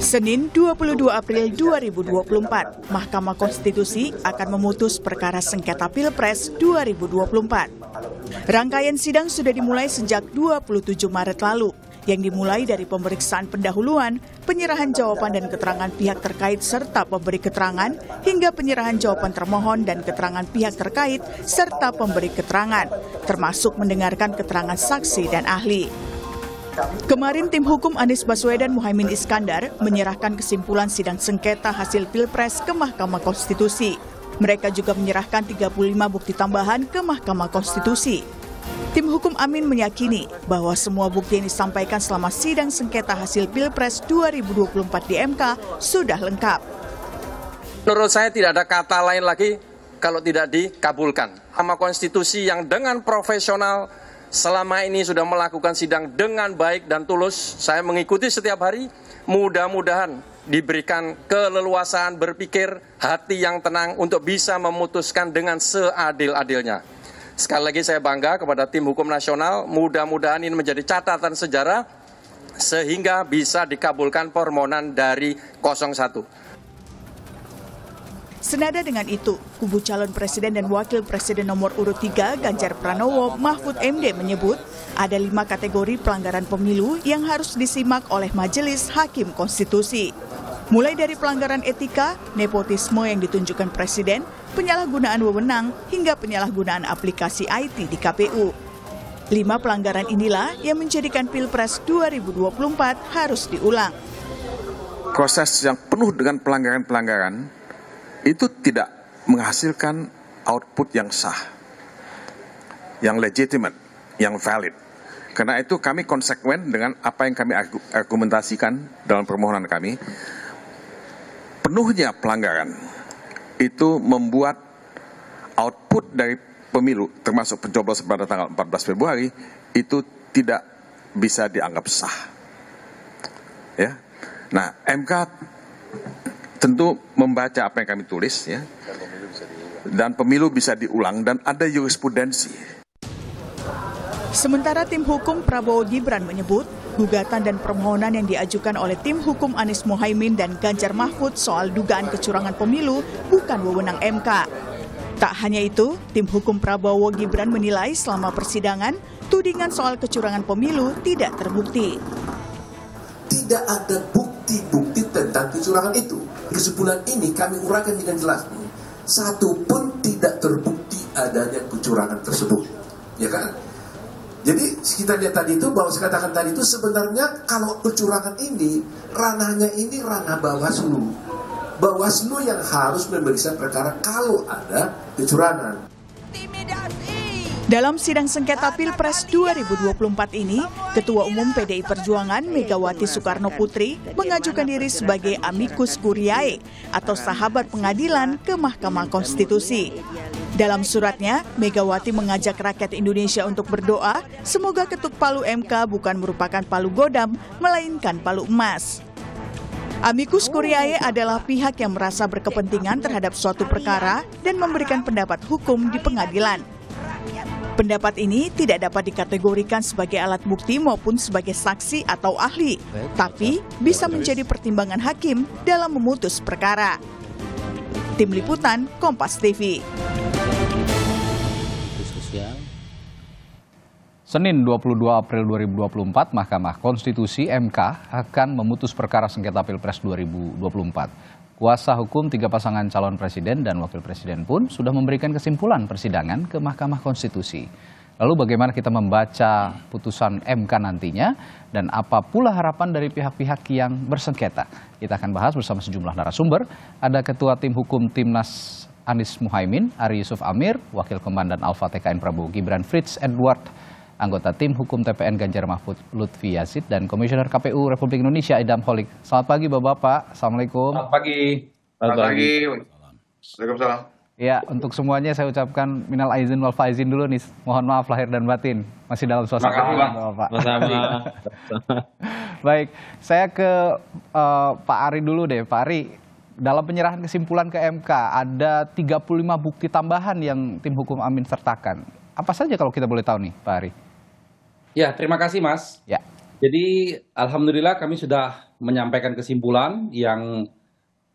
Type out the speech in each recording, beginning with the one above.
Senin 22 April 2024, Mahkamah Konstitusi akan memutus perkara sengketa Pilpres 2024. Rangkaian sidang sudah dimulai sejak 27 Maret lalu, yang dimulai dari pemeriksaan pendahuluan, penyerahan jawaban dan keterangan pihak terkait serta pemberi keterangan, hingga penyerahan jawaban termohon dan keterangan pihak terkait serta pemberi keterangan, termasuk mendengarkan keterangan saksi dan ahli. Kemarin tim hukum Anies Baswedan Muhaimin Iskandar menyerahkan kesimpulan sidang sengketa hasil Pilpres ke Mahkamah Konstitusi. Mereka juga menyerahkan 35 bukti tambahan ke Mahkamah Konstitusi. Tim hukum Amin meyakini bahwa semua bukti yang disampaikan selama sidang sengketa hasil Pilpres 2024 di MK sudah lengkap. Menurut saya tidak ada kata lain lagi kalau tidak dikabulkan. Mahkamah Konstitusi yang dengan profesional selama ini sudah melakukan sidang dengan baik dan tulus. Saya mengikuti setiap hari. Mudah-mudahan diberikan keleluasaan berpikir, hati yang tenang untuk bisa memutuskan dengan seadil-adilnya. Sekali lagi saya bangga kepada tim hukum nasional, mudah-mudahan ini menjadi catatan sejarah sehingga bisa dikabulkan permohonan dari 01. Senada dengan itu, kubu calon presiden dan wakil presiden nomor urut 3 Ganjar Pranowo Mahfud MD menyebut ada lima kategori pelanggaran pemilu yang harus disimak oleh Majelis Hakim Konstitusi. Mulai dari pelanggaran etika, nepotisme yang ditunjukkan presiden, penyalahgunaan wewenang, hingga penyalahgunaan aplikasi IT di KPU. Lima pelanggaran inilah yang menjadikan Pilpres 2024 harus diulang. Proses yang penuh dengan pelanggaran-pelanggaran itu tidak menghasilkan output yang sah, yang legitimate, yang valid. Karena itu kami konsekuen dengan apa yang kami argumentasikan dalam permohonan kami. Penuhnya pelanggaran itu membuat output dari pemilu, termasuk pencoblosan pada tanggal 14 Februari, itu tidak bisa dianggap sah. Ya, Nah, MK tentu membaca apa yang kami tulis ya. Dan pemilu bisa diulang dan ada jurisprudensi. Sementara tim hukum Prabowo Gibran menyebut gugatan dan permohonan yang diajukan oleh tim hukum Anies Mohaimin dan Ganjar Mahfud soal dugaan kecurangan pemilu bukan wewenang MK. Tak hanya itu, tim hukum Prabowo Gibran menilai selama persidangan tudingan soal kecurangan pemilu tidak terbukti. Tidak ada bukti bukti-bukti tentang kecurangan itu. Kesimpulan ini kami uraikan dengan jelas. Satu pun tidak terbukti adanya kecurangan tersebut. Ya kan? Jadi kita lihat tadi itu bahwa saya katakan tadi itu sebenarnya kalau kecurangan ini ranahnya ini ranah Bawaslu. Bawaslu yang harus memeriksa perkara kalau ada kecurangan. Dalam sidang sengketa Pilpres 2024 ini, Ketua Umum PDI Perjuangan Megawati Soekarno Putri mengajukan diri sebagai amikus curiae atau sahabat pengadilan ke Mahkamah Konstitusi. Dalam suratnya, Megawati mengajak rakyat Indonesia untuk berdoa semoga ketuk palu MK bukan merupakan palu godam, melainkan palu emas. Amikus Kuriae adalah pihak yang merasa berkepentingan terhadap suatu perkara dan memberikan pendapat hukum di pengadilan. Pendapat ini tidak dapat dikategorikan sebagai alat bukti maupun sebagai saksi atau ahli, eh, tapi bisa menjadi pertimbangan hakim dalam memutus perkara. Tim Liputan Kompas TV. Senin 22 April 2024, Mahkamah Konstitusi MK akan memutus perkara sengketa Pilpres 2024. Kuasa hukum tiga pasangan calon presiden dan wakil presiden pun sudah memberikan kesimpulan persidangan ke Mahkamah Konstitusi. Lalu bagaimana kita membaca putusan MK nantinya dan apa pula harapan dari pihak-pihak yang bersengketa? Kita akan bahas bersama sejumlah narasumber. Ada Ketua Tim Hukum Timnas Anies Muhaimin, Ari Yusuf Amir, Wakil Komandan Alfa TKN Prabowo Gibran Fritz Edward anggota tim hukum TPN Ganjar Mahfud Lutfi Yazid dan Komisioner KPU Republik Indonesia Idam Holik. Selamat pagi Bapak-Bapak, Assalamualaikum. Selamat pagi. Selamat pagi. Waalaikumsalam. Ya, untuk semuanya saya ucapkan minal aizin wal faizin dulu nih. Mohon maaf lahir dan batin. Masih dalam suasana Makasih, Bapak. Baik, saya ke uh, Pak Ari dulu deh. Pak Ari, dalam penyerahan kesimpulan ke MK ada 35 bukti tambahan yang tim hukum Amin sertakan. Apa saja kalau kita boleh tahu nih, Pak Ari? Ya, terima kasih Mas. Ya. Jadi alhamdulillah kami sudah menyampaikan kesimpulan yang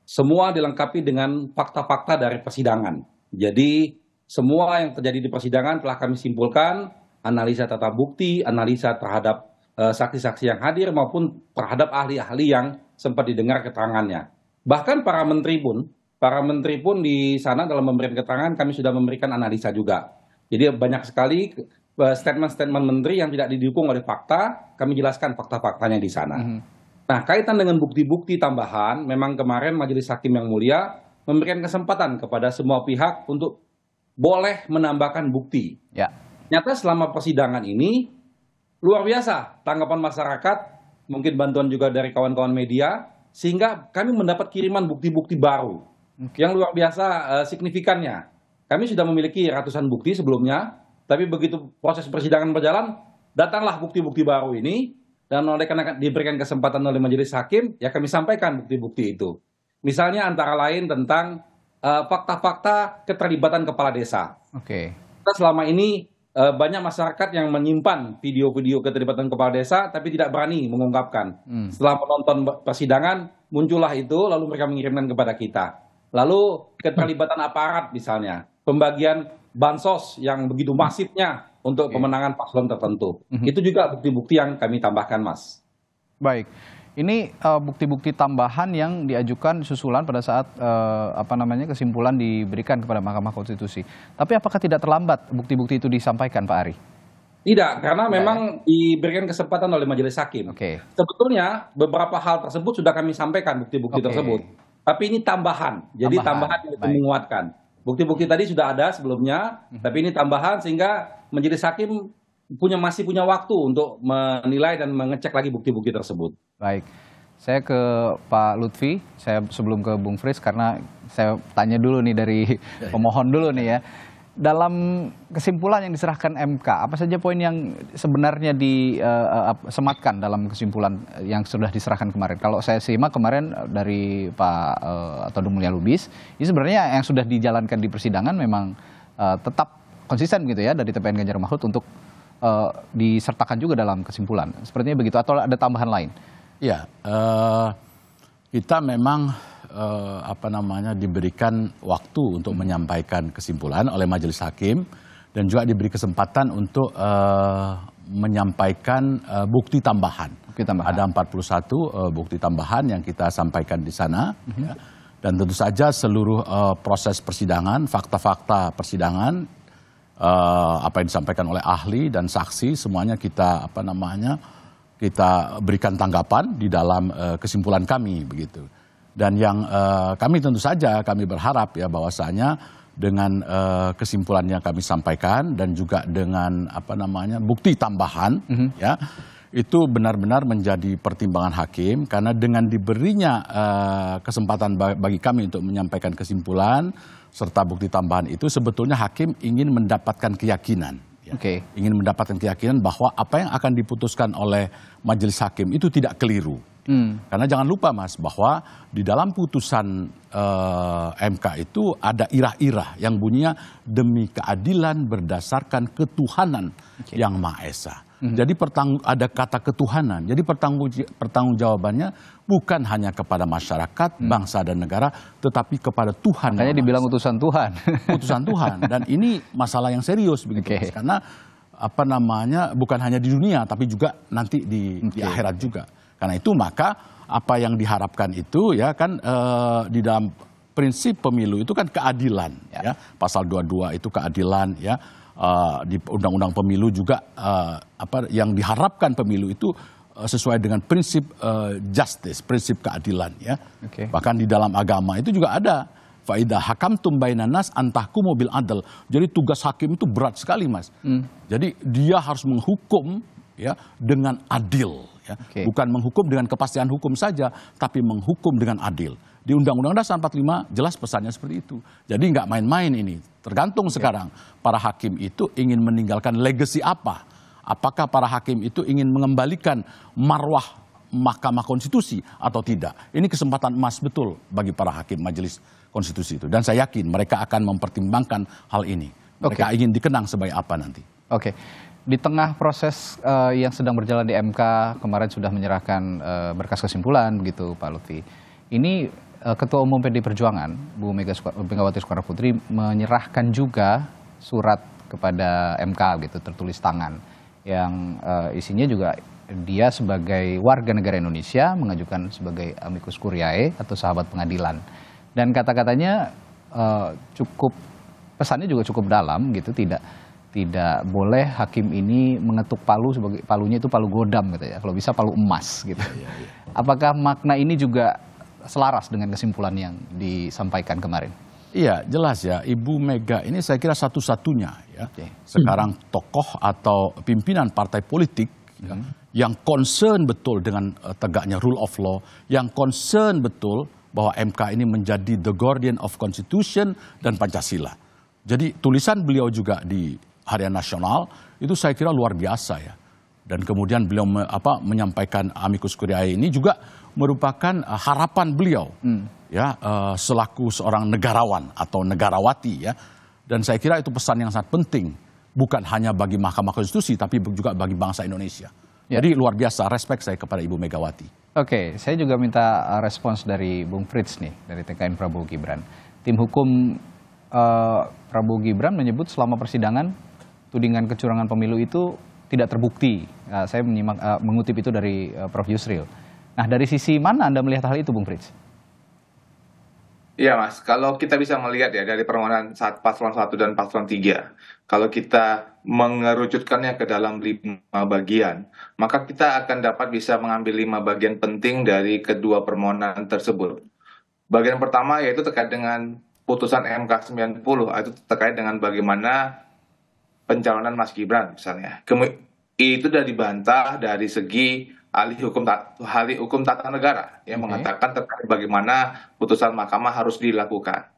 semua dilengkapi dengan fakta-fakta dari persidangan. Jadi semua yang terjadi di persidangan telah kami simpulkan, analisa tata bukti, analisa terhadap eh, saksi-saksi uh, yang hadir maupun terhadap ahli-ahli yang sempat didengar keterangannya. Bahkan para menteri pun, para menteri pun di sana dalam memberikan keterangan kami sudah memberikan analisa juga. Jadi banyak sekali Eh, statement-statement menteri yang tidak didukung oleh fakta, kami jelaskan fakta-faktanya di sana. -hmm. Nah, kaitan dengan bukti-bukti tambahan, memang kemarin Majelis Hakim yang mulia memberikan kesempatan kepada semua pihak untuk boleh menambahkan bukti. Ya. Nyata selama persidangan ini luar biasa tanggapan masyarakat, mungkin bantuan juga dari kawan-kawan media, sehingga kami mendapat kiriman bukti-bukti baru okay. yang luar biasa uh, signifikannya. Kami sudah memiliki ratusan bukti sebelumnya, tapi begitu proses persidangan berjalan, datanglah bukti-bukti baru ini dan oleh karena diberikan kesempatan oleh majelis hakim, ya kami sampaikan bukti-bukti itu. Misalnya antara lain tentang eh, fakta-fakta uh, keterlibatan kepala desa. Oke. Okay. selama ini uh, banyak masyarakat yang menyimpan video-video keterlibatan kepala desa tapi tidak berani mengungkapkan. Hmm. Setelah menonton persidangan, muncullah itu lalu mereka mengirimkan kepada kita. Lalu keterlibatan aparat misalnya, pembagian bansos yang begitu hmm. masifnya untuk pemenangan paslon tertentu. Hmm. Itu juga bukti-bukti yang kami tambahkan, Mas. Baik. Ini eh, bukti-bukti uh, tambahan yang diajukan susulan pada saat uh, apa namanya kesimpulan diberikan kepada Mahkamah Konstitusi. Tapi apakah tidak terlambat bukti-bukti itu disampaikan, Pak Ari? Tidak, karena Tidak memang ya? diberikan kesempatan oleh majelis hakim. Okay. Sebetulnya beberapa hal tersebut sudah kami sampaikan bukti-bukti okay. tersebut. Tapi ini tambahan, jadi tambahan, tambahan yang menguatkan. Bukti-bukti tadi sudah ada sebelumnya, mhm. tapi ini tambahan sehingga menjadi hakim punya masih punya waktu untuk menilai dan mengecek lagi bukti-bukti tersebut. Baik. Saya ke Pak Lutfi, saya sebelum ke Bung Fris karena saya tanya dulu nih dari pemohon dulu nih ya dalam kesimpulan yang diserahkan MK, apa saja poin yang sebenarnya disematkan eh, eh, dalam kesimpulan yang sudah diserahkan kemarin? Kalau saya simak kemarin eh, dari Pak uh, Todung Mulya Lubis, ini sebenarnya yang sudah dijalankan di persidangan memang tetap konsisten gitu ya dari TPN Ganjar Mahfud untuk disertakan juga dalam kesimpulan. Sepertinya begitu atau ada tambahan lain? Ya, kita memang eh, apa namanya diberikan waktu untuk menyampaikan kesimpulan oleh majelis hakim dan juga diberi kesempatan untuk eh, menyampaikan eh, bukti tambahan. Bukti tambahan. Ada 41 eh, bukti tambahan yang kita sampaikan di sana. -hmm. ya. Dan tentu saja seluruh eh, proses persidangan, fakta-fakta persidangan, eh, apa yang disampaikan oleh ahli dan saksi semuanya kita apa namanya kita berikan tanggapan di dalam eh, kesimpulan kami begitu. Dan yang uh, kami tentu saja kami berharap ya bahwasanya dengan uh, kesimpulan yang kami sampaikan dan juga dengan apa namanya bukti tambahan mm -hmm. ya itu benar-benar menjadi pertimbangan hakim karena dengan diberinya uh, kesempatan bagi kami untuk menyampaikan kesimpulan serta bukti tambahan itu sebetulnya hakim ingin mendapatkan keyakinan ya. okay. ingin mendapatkan keyakinan bahwa apa yang akan diputuskan oleh majelis hakim itu tidak keliru Hmm. Karena jangan lupa Mas bahwa di dalam putusan uh, eh, MK itu ada irah-irah yang bunyinya demi keadilan berdasarkan ketuhanan okay. yang Maha Esa. Hmm. Jadi ada kata ketuhanan. Jadi pertanggung pertanggungjawabannya bukan hanya kepada masyarakat, hmm. bangsa dan negara, tetapi kepada Tuhan. Makanya dibilang Esa. utusan Tuhan. Utusan Tuhan. Dan ini masalah yang serius begitu. Okay. Mas. Karena apa namanya bukan hanya di dunia tapi juga nanti di, okay. di akhirat juga. Karena itu maka apa yang diharapkan itu ya kan e, di dalam prinsip pemilu itu kan keadilan ya. ya. Pasal 22 itu keadilan ya. E, di undang-undang pemilu juga e, apa yang diharapkan pemilu itu sesuai dengan prinsip uh, justice, prinsip keadilan ya. Okay. Bahkan di dalam agama itu juga ada faidah hakam tumbainan nas antahku mobil adil Jadi tugas hakim itu berat sekali mas. Hmm. Jadi dia harus menghukum ya dengan adil ya. Okay. Bukan menghukum dengan kepastian hukum saja, tapi menghukum dengan adil. Di Undang-Undang Dasar 45 jelas pesannya seperti itu. Jadi nggak main-main ini. Tergantung okay. Ya. sekarang para hakim itu ingin meninggalkan legacy apa? Apakah para hakim itu ingin mengembalikan marwah Mahkamah Konstitusi atau tidak. Ini kesempatan emas betul bagi para hakim Majelis Konstitusi itu. Dan saya yakin mereka akan mempertimbangkan hal ini. Mereka okay. ingin dikenang sebagai apa nanti. Oke. Okay di tengah proses uh, yang sedang berjalan di MK kemarin sudah menyerahkan uh, berkas kesimpulan begitu Pak Lutfi. Ini uh, Ketua Umum PD Perjuangan Bu Mega Megawati Soekarno Putri menyerahkan juga surat kepada MK gitu tertulis tangan yang uh, isinya juga dia sebagai warga negara Indonesia mengajukan sebagai amicus curiae atau sahabat pengadilan dan kata-katanya uh, cukup pesannya juga cukup dalam gitu tidak tidak boleh hakim ini mengetuk palu sebagai palunya itu palu godam gitu ya kalau bisa palu emas gitu ya, ya, ya. apakah makna ini juga selaras dengan kesimpulan yang disampaikan kemarin iya jelas ya ibu Mega ini saya kira satu-satunya ya okay. sekarang tokoh atau pimpinan partai politik ya, hmm. ya, yang concern betul dengan uh, tegaknya rule of law yang concern betul bahwa MK ini menjadi the guardian of constitution dan Pancasila. Jadi tulisan beliau juga di harian nasional itu saya kira luar biasa ya. Dan kemudian beliau me, apa, menyampaikan amicus curiae ini juga merupakan uh, harapan beliau hmm. ya uh, selaku seorang negarawan atau negarawati ya. Dan saya kira itu pesan yang sangat penting bukan hanya bagi Mahkamah Konstitusi tapi juga bagi bangsa Indonesia. Ya. Jadi luar biasa respect saya kepada Ibu Megawati. Oke, saya juga minta eh, respons dari Bung Fritz nih dari TKN Prabowo Gibran. Tim hukum uh, Prabowo Gibran menyebut selama persidangan tudingan kecurangan pemilu itu tidak terbukti. Nah, saya menyimak, uh, mengutip itu dari uh, Prof. Yusril. Nah, dari sisi mana Anda melihat hal itu, Bung Frits? Iya, Mas. Kalau kita bisa melihat ya dari permohonan saat paslon 1 dan paslon 3, kalau kita mengerucutkannya ke dalam lima bagian, maka kita akan dapat bisa mengambil lima bagian penting dari kedua permohonan tersebut. Bagian pertama yaitu terkait dengan putusan MK 90, ah, itu terkait dengan bagaimana pencalonan Mas Gibran misalnya. Kemu itu sudah dibantah dari segi ahli hukum ahli hukum tata negara yang okay. mengatakan terkait bagaimana putusan mahkamah harus dilakukan.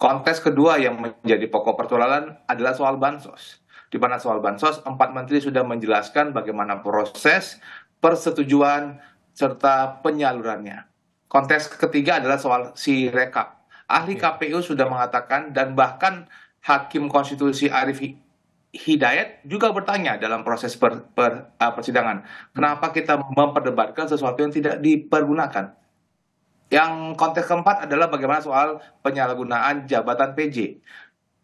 Kontes kedua yang menjadi pokok pertularan adalah soal bansos. Di mana soal bansos, empat menteri sudah menjelaskan bagaimana proses persetujuan serta penyalurannya. Kontes ketiga adalah soal si rekap. Ahli KPU sudah mengatakan dan bahkan Hakim Konstitusi Arif Hidayat juga bertanya dalam proses per, per, uh, persidangan, kenapa kita memperdebatkan sesuatu yang tidak dipergunakan? Yang konteks keempat adalah bagaimana soal penyalahgunaan jabatan PJ.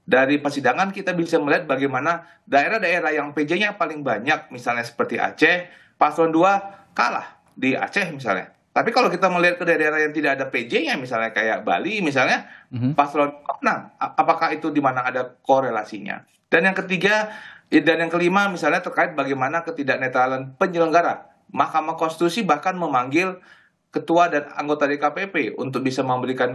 Dari persidangan kita bisa melihat bagaimana daerah-daerah yang PJ-nya paling banyak, misalnya seperti Aceh, paslon 2 kalah di Aceh misalnya. Tapi kalau kita melihat ke daerah daerah yang tidak ada PJ-nya, misalnya kayak Bali, misalnya mm-hmm. paslon 6, Apakah itu di mana ada korelasinya? Dan yang ketiga dan yang kelima misalnya terkait bagaimana ketidaknetralan penyelenggara. Mahkamah Konstitusi bahkan memanggil ketua dan anggota DKPP untuk bisa memberikan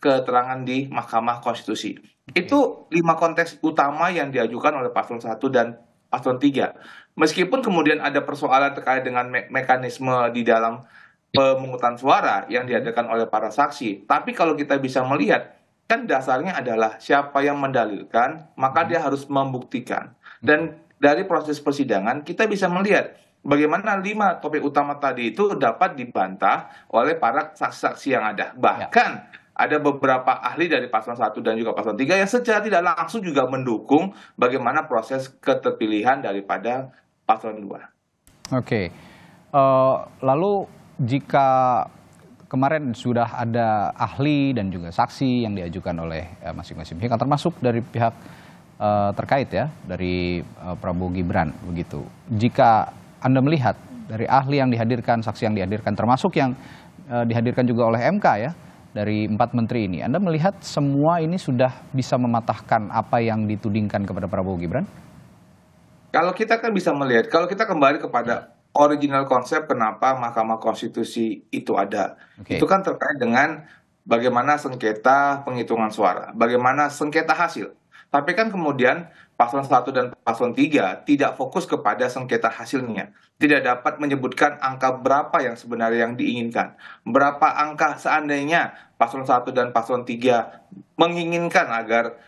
keterangan di Mahkamah Konstitusi. Itu lima konteks utama yang diajukan oleh paslon 1 dan paslon 3. Meskipun kemudian ada persoalan terkait dengan me mekanisme di dalam pemungutan suara yang diadakan oleh para saksi, tapi kalau kita bisa melihat kan dasarnya adalah siapa yang mendalilkan, maka dia harus membuktikan. Dan dari proses persidangan kita bisa melihat bagaimana lima topik utama tadi itu dapat dibantah oleh para saksi-saksi yang ada. Ya. Bahkan ada beberapa ahli dari paslon 1 dan juga paslon 3 yang secara tidak langsung juga mendukung bagaimana proses keterpilihan daripada paslon 2. Oke. Okay. Uh, eh, lalu jika kemarin sudah ada ahli dan juga saksi yang diajukan oleh eh, masing-masing pihak, termasuk dari pihak uh, terkait ya dari uh, Prabowo Gibran begitu. Jika anda melihat dari ahli yang dihadirkan, saksi yang dihadirkan, termasuk yang uh, dihadirkan juga oleh MK ya dari empat menteri ini, Anda melihat semua ini sudah bisa mematahkan apa yang ditudingkan kepada Prabowo Gibran? Kalau kita kan bisa melihat, kalau kita kembali kepada original konsep kenapa Mahkamah Konstitusi itu ada. Okay. Itu kan terkait dengan bagaimana sengketa penghitungan suara, bagaimana sengketa hasil. Tapi kan kemudian paslon 1 dan paslon 3 tidak fokus kepada sengketa hasilnya. Tidak dapat menyebutkan angka berapa yang sebenarnya yang diinginkan. Berapa angka seandainya paslon 1 dan paslon 3 menginginkan agar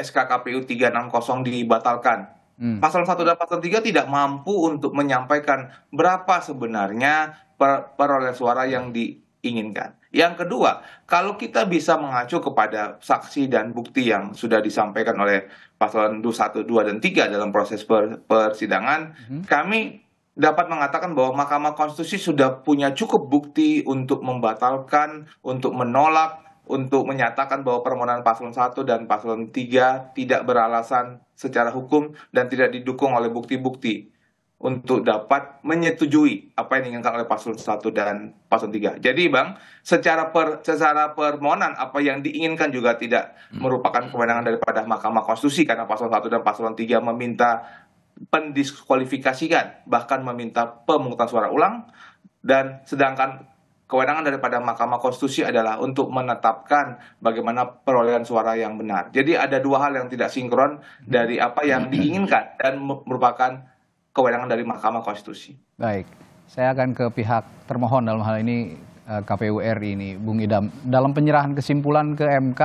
SKKPU 360 dibatalkan Hmm. Pasal 1 dan pasal 3 tidak mampu untuk menyampaikan berapa sebenarnya per perolehan suara yang hmm. diinginkan. Yang kedua, kalau kita bisa mengacu kepada saksi dan bukti yang sudah disampaikan oleh paslon 1, 2, dan 3 dalam proses per persidangan, hmm. kami dapat mengatakan bahwa Mahkamah Konstitusi sudah punya cukup bukti untuk membatalkan, untuk menolak untuk menyatakan bahwa permohonan paslon 1 dan paslon 3 tidak beralasan secara hukum dan tidak didukung oleh bukti-bukti untuk dapat menyetujui apa yang diinginkan oleh paslon 1 dan paslon 3. Jadi Bang, secara per secara permohonan apa yang diinginkan juga tidak hmm. merupakan kewenangan daripada Mahkamah Konstitusi karena paslon 1 dan paslon 3 meminta pendiskualifikasikan bahkan meminta pemungutan suara ulang dan sedangkan kewenangan daripada Mahkamah Konstitusi adalah untuk menetapkan bagaimana perolehan suara yang benar. Jadi ada dua hal yang tidak sinkron dari apa yang diinginkan dan merupakan kewenangan dari Mahkamah Konstitusi. Baik, saya akan ke pihak termohon dalam hal ini eh, KPU RI ini, Bung Idam. Dalam penyerahan kesimpulan ke MK,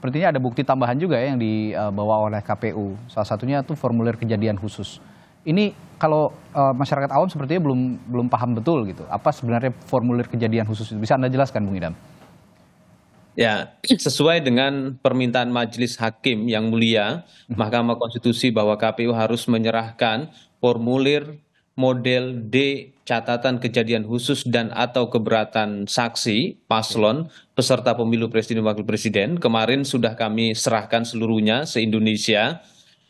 sepertinya ada bukti tambahan juga ya yang dibawa oleh KPU. Salah satunya itu formulir kejadian khusus ini kalau uh, masyarakat awam sepertinya belum belum paham betul gitu. Apa sebenarnya formulir kejadian khusus itu? Bisa Anda jelaskan, Bung Idam? Ya, sesuai dengan permintaan Majelis Hakim yang mulia, hmm. Mahkamah Konstitusi bahwa KPU harus menyerahkan formulir model D catatan kejadian khusus dan atau keberatan saksi paslon peserta pemilu presiden dan wakil presiden kemarin sudah kami serahkan seluruhnya se Indonesia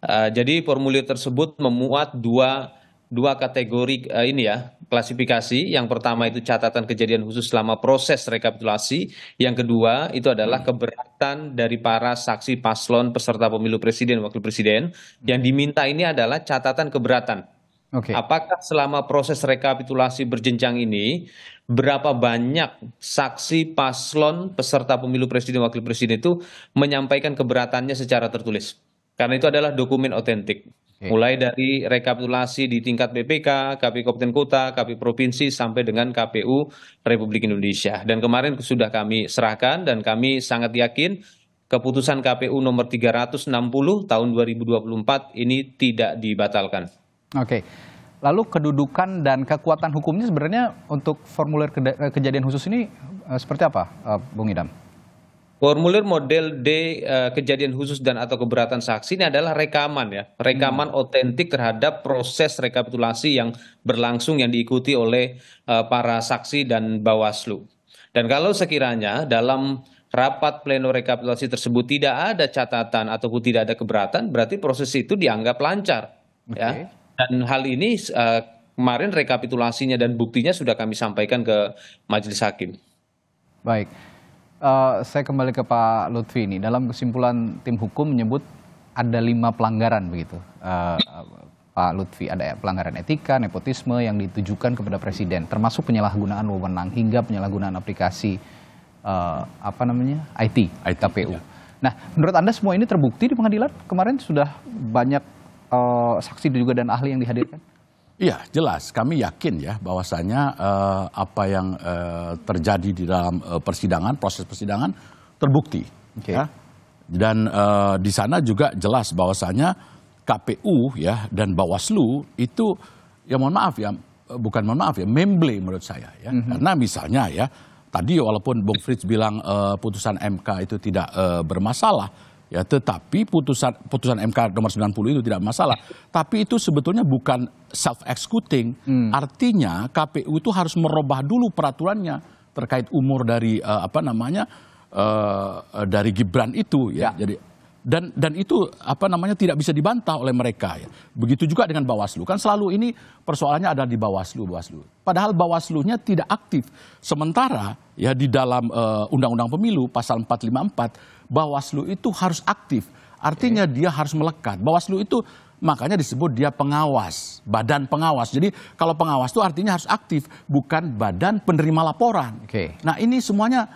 Eh, jadi formulir tersebut memuat dua dua kategori eh, ini ya klasifikasi yang pertama itu catatan kejadian khusus selama proses rekapitulasi yang kedua itu adalah hmm. keberatan dari para saksi paslon peserta pemilu presiden wakil presiden yang diminta ini adalah catatan keberatan Okay. Apakah selama proses rekapitulasi berjenjang ini berapa banyak saksi paslon peserta pemilu presiden wakil presiden itu menyampaikan keberatannya secara tertulis? Karena itu adalah dokumen otentik. Okay. Mulai dari rekapitulasi di tingkat BPK, KPU Kabupaten Kota, KPU Provinsi sampai dengan KPU Republik Indonesia. Dan kemarin sudah kami serahkan dan kami sangat yakin keputusan KPU nomor 360 tahun 2024 ini tidak dibatalkan. Oke. Okay. Lalu kedudukan dan kekuatan hukumnya sebenarnya untuk formulir kejadian khusus ini eh, seperti apa, eh, Bung Idam? Formulir model D uh, kejadian khusus dan atau keberatan saksi ini adalah rekaman ya, rekaman hmm. otentik terhadap proses rekapitulasi yang berlangsung yang diikuti oleh uh, para saksi dan Bawaslu. Dan kalau sekiranya dalam rapat pleno rekapitulasi tersebut tidak ada catatan ataupun tidak ada keberatan, berarti proses itu dianggap lancar okay. ya. Dan hal ini uh, kemarin rekapitulasinya dan buktinya sudah kami sampaikan ke majelis hakim. Baik uh, saya kembali ke Pak Lutfi ini. Dalam kesimpulan tim hukum menyebut ada lima pelanggaran begitu. Uh, Pak Lutfi ada pelanggaran etika, nepotisme yang ditujukan kepada presiden, termasuk penyalahgunaan wewenang hingga penyalahgunaan aplikasi uh, apa namanya IT, IT KPU. Iya. Nah, menurut anda semua ini terbukti di pengadilan kemarin sudah banyak uh, saksi juga dan ahli yang dihadirkan? Iya, jelas. Kami yakin ya bahwasanya eh, apa yang eh, terjadi di dalam eh, persidangan, proses persidangan terbukti. Okay. Ya. Dan eh, di sana juga jelas bahwasanya KPU ya dan Bawaslu itu ya mohon maaf ya, eh, bukan mohon maaf ya, memble menurut saya ya. Mm -hmm. Karena misalnya ya tadi walaupun Bung Fritz bilang eh, putusan MK itu tidak eh, bermasalah, Ya, tetapi putusan putusan MK nomor 90 itu tidak masalah. Tapi itu sebetulnya bukan self executing. Hmm. Artinya KPU itu harus merubah dulu peraturannya terkait umur dari uh, apa namanya uh, dari Gibran itu ya. ya. Jadi dan dan itu apa namanya tidak bisa dibantah oleh mereka ya. Begitu juga dengan Bawaslu. Kan selalu ini persoalannya ada di Bawaslu, Bawaslu. Padahal Bawaslunya tidak aktif. Sementara ya di dalam eh, undang-undang uh, Undang -Undang pemilu pasal 454 Bawaslu itu harus aktif. Artinya okay. dia harus melekat. Bawaslu itu makanya disebut dia pengawas, badan pengawas. Jadi kalau pengawas itu artinya harus aktif, bukan badan penerima laporan. Okay. Nah ini semuanya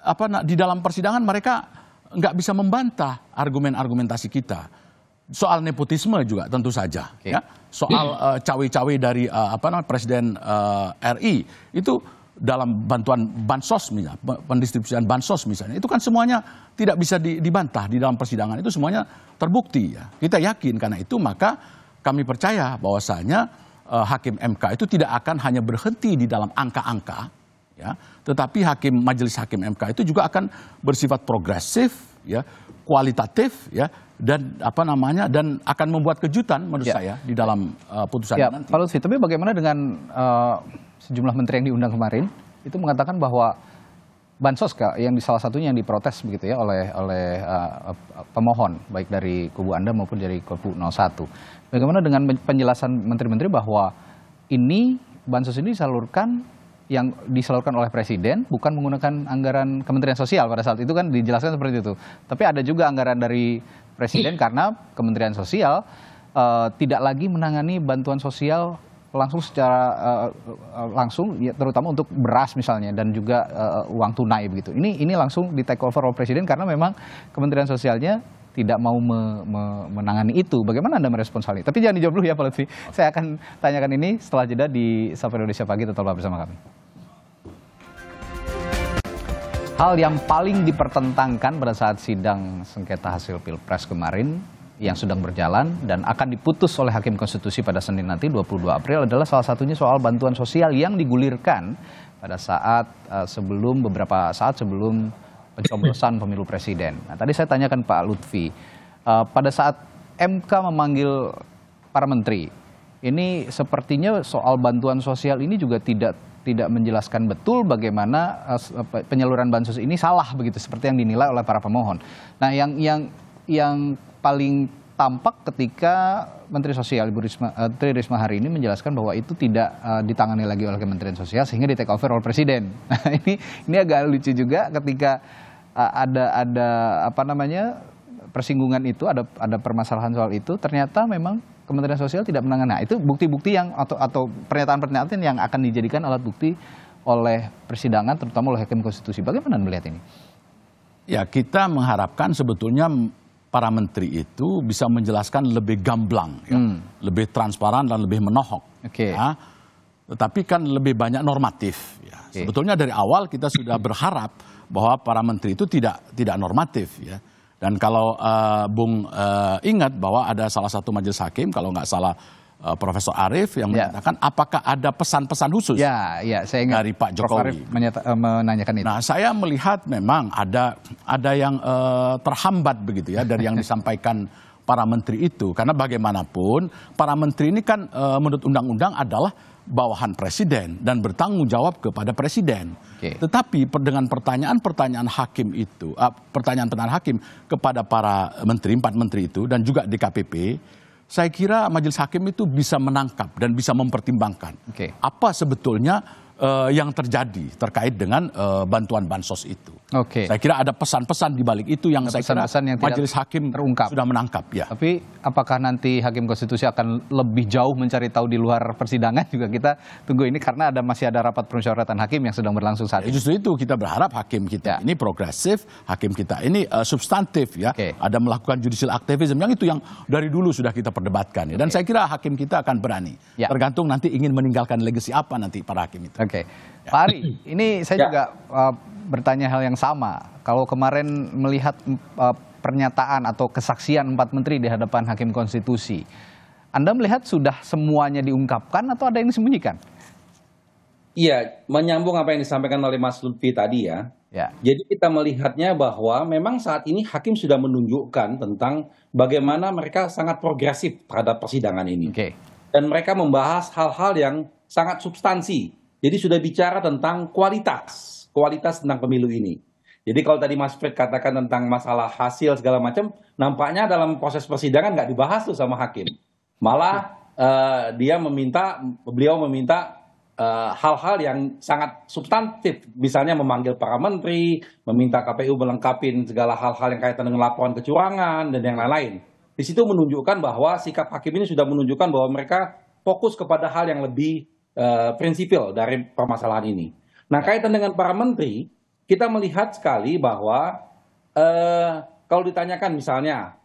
apa nah, di dalam persidangan mereka nggak bisa membantah argumen-argumentasi kita soal nepotisme juga tentu saja okay. ya soal eh, cawe-cawe uh, dari uh, apa namanya presiden uh, eh, RI itu dalam bantuan bansos misalnya, pendistribusian bansos misalnya, itu kan semuanya tidak bisa dibantah di dalam persidangan itu semuanya terbukti ya. Kita yakin karena itu maka kami percaya bahwasanya uh, hakim MK itu tidak akan hanya berhenti di dalam angka-angka ya, tetapi hakim majelis hakim MK itu juga akan bersifat progresif ya, kualitatif ya dan apa namanya dan akan membuat kejutan menurut ya. saya di dalam uh, putusan ya, nanti. Pak Lutfi, tapi bagaimana dengan uh, sejumlah menteri yang diundang kemarin itu mengatakan bahwa bansos kak yang di salah satunya yang diprotes begitu ya oleh oleh uh, pemohon baik dari kubu Anda maupun dari kubu 01. Bagaimana dengan penjelasan menteri-menteri bahwa ini bansos ini disalurkan yang disalurkan oleh presiden bukan menggunakan anggaran Kementerian Sosial pada saat itu kan dijelaskan seperti itu. Tapi ada juga anggaran dari presiden iya. karena Kementerian Sosial uh, tidak lagi menangani bantuan sosial langsung secara uh, langsung ya, terutama untuk beras misalnya dan juga uh, uang tunai begitu. Ini ini langsung di take over oleh presiden karena memang Kementerian Sosialnya tidak mau me, me, menangani itu. Bagaimana Anda merespons hal ini? Tapi jangan dijawab dulu ya Pak Lutfi. Saya akan tanyakan ini setelah jeda di Sapa Indonesia Pagi tetaplah bersama kami. Hal yang paling dipertentangkan pada saat sidang sengketa hasil Pilpres kemarin yang sedang berjalan dan akan diputus oleh Hakim Konstitusi pada Senin nanti 22 April adalah salah satunya soal bantuan sosial yang digulirkan pada saat uh, sebelum beberapa saat sebelum pencoblosan pemilu presiden. Nah, tadi saya tanyakan Pak Lutfi, uh, pada saat MK memanggil para menteri, ini sepertinya soal bantuan sosial ini juga tidak tidak menjelaskan betul bagaimana eh, penyaluran bansos ini salah begitu seperti yang dinilai oleh para pemohon. Nah, yang yang yang paling tampak ketika Menteri Sosial Ibu Risma, uh, Tri Risma hari ini menjelaskan bahwa itu tidak uh, ditangani lagi oleh Kementerian Sosial sehingga di take over oleh Presiden. Nah, ini ini agak lucu juga ketika uh, ada ada apa namanya persinggungan itu ada ada permasalahan soal itu ternyata memang Kementerian Sosial tidak menangani. Nah, itu bukti-bukti yang atau atau pernyataan-pernyataan yang akan dijadikan alat bukti oleh persidangan terutama oleh hakim konstitusi. Bagaimana melihat ini? Ya, kita mengharapkan sebetulnya para menteri itu bisa menjelaskan lebih gamblang, ya, hmm. lebih transparan dan lebih menohok. Okay. Ya. Tetapi kan lebih banyak normatif. Ya. Okay. Sebetulnya dari awal kita sudah berharap bahwa para menteri itu tidak tidak normatif. Ya dan kalau uh, Bung uh, ingat bahwa ada salah satu majelis hakim, kalau nggak salah uh, Profesor Arief yang ya. apakah ada pesan-pesan khusus ya, ya, saya ingat. dari Pak Jokowi. menanyakan itu. Nah, saya melihat memang ada ada yang uh, terhambat begitu ya dari yang disampaikan para menteri itu, karena bagaimanapun para menteri ini kan uh, menurut undang-undang adalah bawahan presiden dan bertanggung jawab kepada presiden. Okay. Tetapi dengan pertanyaan-pertanyaan hakim itu, pertanyaan-pertanyaan ah, hakim kepada para menteri, empat menteri itu dan juga DKPP, saya kira majelis hakim itu bisa menangkap dan bisa mempertimbangkan okay. apa sebetulnya uh, yang terjadi terkait dengan uh, bantuan bansos itu. Oke. Okay. Saya kira ada pesan-pesan di balik itu yang ada saya pesan -pesan kira yang majelis hakim terungkap. sudah menangkap ya. Tapi apakah nanti hakim konstitusi akan lebih jauh mencari tahu di luar persidangan juga kita tunggu ini karena ada masih ada rapat permusyawaratan hakim yang sedang berlangsung saat ya, ini. Justru itu kita berharap hakim kita ya. ini progresif, hakim kita ini uh, substantif ya. Okay. Ada melakukan judicial activism yang itu yang dari dulu sudah kita perdebatkan ya. Dan okay. saya kira hakim kita akan berani. Ya. Tergantung nanti ingin meninggalkan legasi apa nanti para hakim itu. Oke. Okay. Ya. Pak Ari, ini saya ya. juga uh, bertanya hal yang sama. Kalau kemarin melihat uh, pernyataan atau kesaksian empat menteri di hadapan Hakim Konstitusi, Anda melihat sudah semuanya diungkapkan atau ada yang disembunyikan? Iya, menyambung apa yang disampaikan oleh Mas Lutfi tadi ya. ya. Jadi kita melihatnya bahwa memang saat ini hakim sudah menunjukkan tentang bagaimana mereka sangat progresif terhadap persidangan ini. Okay. Dan mereka membahas hal-hal yang sangat substansi jadi sudah bicara tentang kualitas, kualitas tentang pemilu ini. Jadi kalau tadi Mas Fred katakan tentang masalah hasil segala macam, nampaknya dalam proses persidangan nggak dibahas tuh sama hakim. Malah uh, dia meminta, beliau meminta eh, hal-hal uh, yang sangat substantif, misalnya memanggil para menteri, meminta KPU melengkapi segala hal-hal yang kaitan dengan laporan kecurangan dan yang lain-lain. Di situ menunjukkan bahwa sikap hakim ini sudah menunjukkan bahwa mereka fokus kepada hal yang lebih Eh, prinsipil dari permasalahan ini. Nah ya. kaitan dengan para menteri, kita melihat sekali bahwa uh, kalau ditanyakan misalnya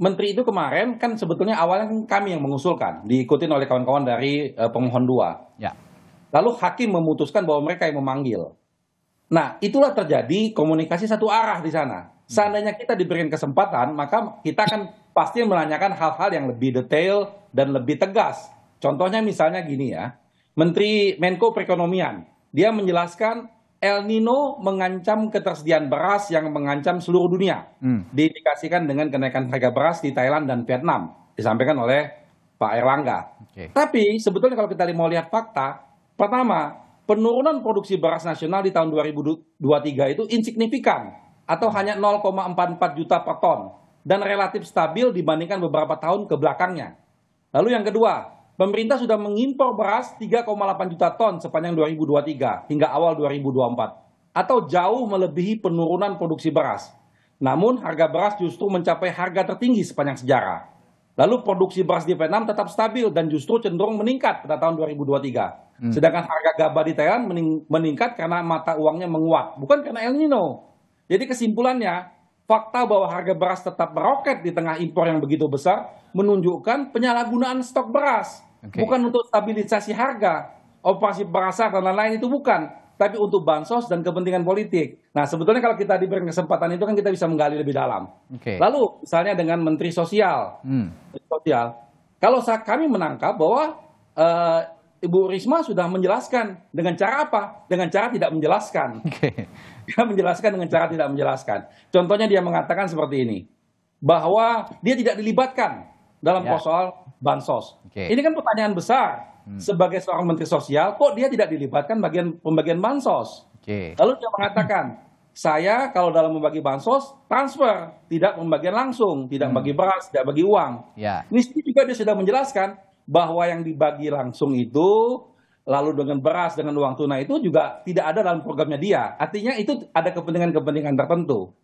menteri itu kemarin kan sebetulnya awalnya kan kami yang mengusulkan, diikutin oleh kawan-kawan dari uh, pemohon dua. Ya. Lalu hakim memutuskan bahwa mereka yang memanggil. Nah, itulah terjadi komunikasi satu arah di sana. Hmm. Seandainya kita diberikan kesempatan, maka kita akan pasti menanyakan hal-hal yang lebih detail dan lebih tegas. Contohnya misalnya gini ya, Menteri Menko Perekonomian. Dia menjelaskan El Nino mengancam ketersediaan beras yang mengancam seluruh dunia. Hmm. Diindikasikan dengan kenaikan harga beras di Thailand dan Vietnam. Disampaikan oleh Pak Erlangga. Okay. Tapi sebetulnya kalau kita mau lihat fakta, pertama, penurunan produksi beras nasional di tahun 2023 itu insignifikan atau hanya 0,44 juta per ton dan relatif stabil dibandingkan beberapa tahun ke belakangnya. Lalu yang kedua, pemerintah sudah mengimpor beras 3,8 juta ton sepanjang 2023 hingga awal 2024 atau jauh melebihi penurunan produksi beras. Namun harga beras justru mencapai harga tertinggi sepanjang sejarah. Lalu produksi beras di Vietnam tetap stabil dan justru cenderung meningkat pada tahun 2023. Hmm. Sedangkan harga gabah di Thailand mening meningkat karena mata uangnya menguat, bukan karena El Nino. Jadi kesimpulannya, fakta bahwa harga beras tetap meroket di tengah impor yang begitu besar menunjukkan penyalahgunaan stok beras. Okay. Bukan untuk stabilisasi harga, operasi pasar dan lain-lain itu bukan, tapi untuk bansos dan kepentingan politik. Nah, sebetulnya kalau kita diberi kesempatan itu kan kita bisa menggali lebih dalam. Okay. Lalu misalnya dengan Menteri Sosial, hmm. Menteri Sosial, kalau kami menangkap bahwa uh, Ibu Risma sudah menjelaskan dengan cara apa? Dengan cara tidak menjelaskan. Okay. menjelaskan dengan cara tidak menjelaskan. Contohnya dia mengatakan seperti ini, bahwa dia tidak dilibatkan dalam yeah. Ya. soal bansos. Okay. Ini kan pertanyaan besar. Hmm. Sebagai seorang menteri sosial, kok dia tidak dilibatkan bagian pembagian bansos? Okay. Lalu dia mengatakan, saya kalau dalam membagi bansos transfer, tidak pembagian langsung, tidak hmm. bagi beras, tidak bagi uang. Yeah. Ya. Ini juga dia sudah menjelaskan bahwa yang dibagi langsung itu lalu dengan beras dengan uang tunai itu juga tidak ada dalam programnya dia. Artinya itu ada kepentingan-kepentingan tertentu.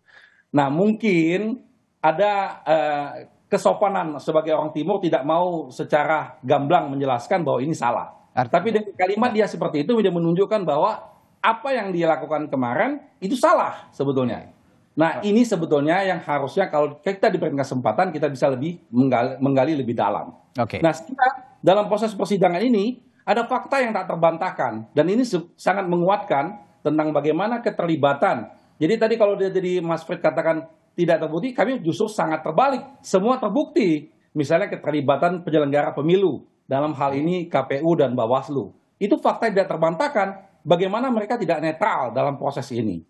Nah, mungkin ada eh, kesopanan sebagai orang timur tidak mau secara gamblang menjelaskan bahwa ini salah. Artinya. Tapi dengan kalimat dia seperti itu dia menunjukkan bahwa apa yang dia lakukan kemarin itu salah sebetulnya. Nah ini sebetulnya yang harusnya kalau kita diberikan kesempatan kita bisa lebih menggali, menggali lebih dalam. Oke. Okay. Nah kita dalam proses persidangan ini ada fakta yang tak terbantahkan dan ini sangat menguatkan tentang bagaimana keterlibatan. Jadi tadi kalau dia jadi Mas Fred katakan tidak terbukti, kami justru sangat terbalik. Semua terbukti. Misalnya keterlibatan penyelenggara pemilu dalam hal ini KPU dan Bawaslu. Itu fakta tidak terbantahkan bagaimana mereka tidak netral dalam proses ini.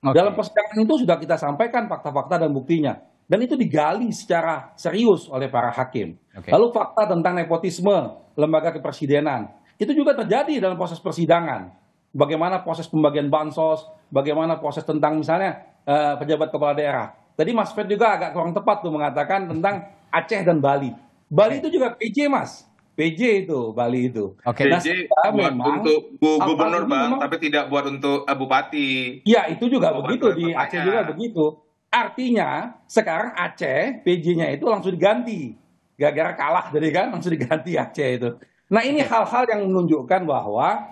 Okay. Dalam persidangan itu sudah kita sampaikan fakta-fakta dan buktinya. Dan itu digali secara serius oleh para hakim. Okay. Lalu fakta tentang nepotisme, lembaga kepresidenan. Itu juga terjadi dalam proses persidangan. Bagaimana proses pembagian bansos, bagaimana proses tentang misalnya uh, pejabat kepala daerah. Tadi Mas Fed juga agak kurang tepat tuh mengatakan tentang Aceh dan Bali. Bali itu juga PJ Mas. PJ itu Bali itu. Oke. Okay. Nah, PJ buat memang, untuk bu gubernur bang, memang, tapi tidak buat untuk uh, bupati. Iya itu juga bupati begitu di Aceh Aceh juga begitu. Artinya sekarang Aceh PJ-nya itu langsung diganti. Gara-gara kalah dari kan langsung diganti Aceh itu. Nah ini hal-hal yang menunjukkan bahwa